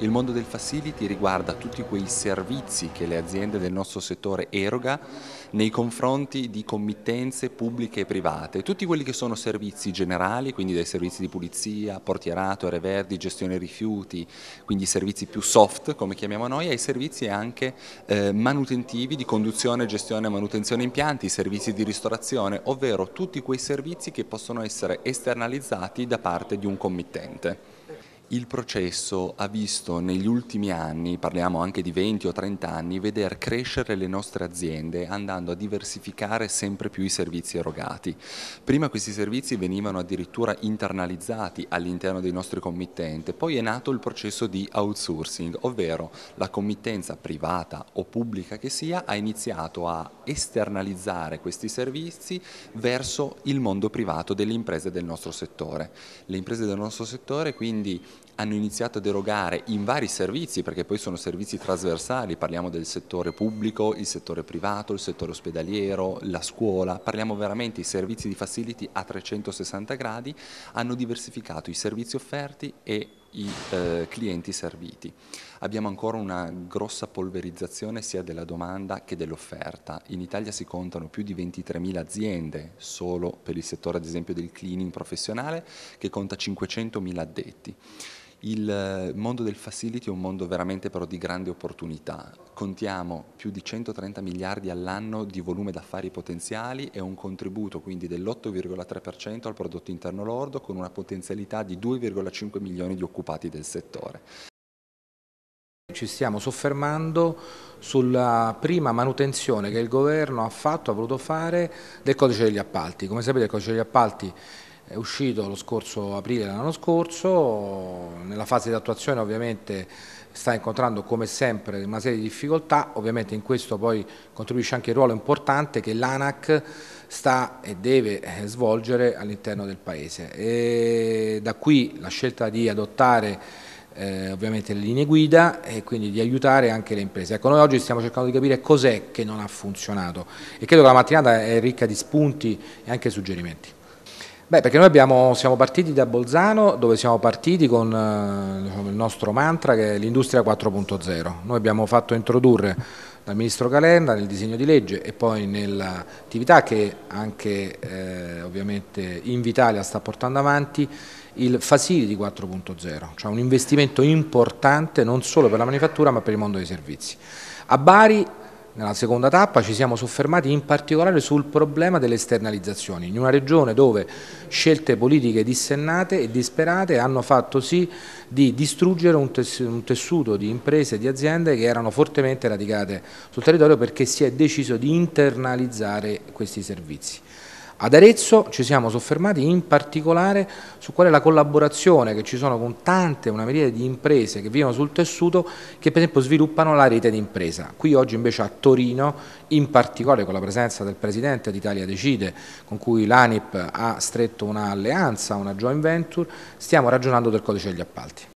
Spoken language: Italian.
Il mondo del facility riguarda tutti quei servizi che le aziende del nostro settore eroga nei confronti di committenze pubbliche e private, tutti quelli che sono servizi generali, quindi dai servizi di pulizia, portierato, aree verdi, gestione rifiuti, quindi servizi più soft come chiamiamo noi, ai servizi anche eh, manutentivi di conduzione, gestione e manutenzione impianti, servizi di ristorazione, ovvero tutti quei servizi che possono essere esternalizzati da parte di un committente il processo ha visto negli ultimi anni, parliamo anche di 20 o 30 anni, veder crescere le nostre aziende andando a diversificare sempre più i servizi erogati. Prima questi servizi venivano addirittura internalizzati all'interno dei nostri committenti, poi è nato il processo di outsourcing, ovvero la committenza privata o pubblica che sia ha iniziato a esternalizzare questi servizi verso il mondo privato delle imprese del nostro settore. Le imprese del nostro settore quindi hanno iniziato a derogare in vari servizi, perché poi sono servizi trasversali, parliamo del settore pubblico, il settore privato, il settore ospedaliero, la scuola, parliamo veramente di servizi di facility a 360 gradi, hanno diversificato i servizi offerti e i eh, clienti serviti. Abbiamo ancora una grossa polverizzazione sia della domanda che dell'offerta. In Italia si contano più di 23.000 aziende solo per il settore ad esempio del cleaning professionale che conta 500.000 addetti. Il eh, mondo del facility è un mondo veramente però di grande opportunità. Contiamo più di 130 miliardi all'anno di volume d'affari potenziali e un contributo quindi dell'8,3% al prodotto interno lordo con una potenzialità di 2,5 milioni di occupati del settore. Ci stiamo soffermando sulla prima manutenzione che il governo ha fatto, ha voluto fare del codice degli appalti. Come sapete il codice degli appalti è uscito lo scorso aprile dell'anno scorso, nella fase di attuazione ovviamente sta incontrando come sempre una serie di difficoltà, ovviamente in questo poi contribuisce anche il ruolo importante che l'ANAC sta e deve eh, svolgere all'interno del Paese. E da qui la scelta di adottare eh, ovviamente le linee guida e quindi di aiutare anche le imprese. Ecco, noi oggi stiamo cercando di capire cos'è che non ha funzionato e credo che la mattinata è ricca di spunti e anche suggerimenti. Beh, perché noi abbiamo, siamo partiti da Bolzano dove siamo partiti con diciamo, il nostro mantra che è l'industria 4.0. Noi abbiamo fatto introdurre dal Ministro Calenda nel disegno di legge e poi nell'attività che anche eh, ovviamente Invitalia sta portando avanti il Facility 4.0, cioè un investimento importante non solo per la manifattura ma per il mondo dei servizi. A Bari nella seconda tappa ci siamo soffermati in particolare sul problema delle esternalizzazioni, in una regione dove scelte politiche dissennate e disperate hanno fatto sì di distruggere un tessuto di imprese e di aziende che erano fortemente radicate sul territorio perché si è deciso di internalizzare questi servizi. Ad Arezzo ci siamo soffermati in particolare su qual è la collaborazione che ci sono con tante, una miriade di imprese che vivono sul tessuto che per esempio sviluppano la rete d'impresa. Qui oggi invece a Torino, in particolare con la presenza del Presidente d'Italia Decide, con cui l'ANIP ha stretto un'alleanza, una joint venture, stiamo ragionando del codice degli appalti.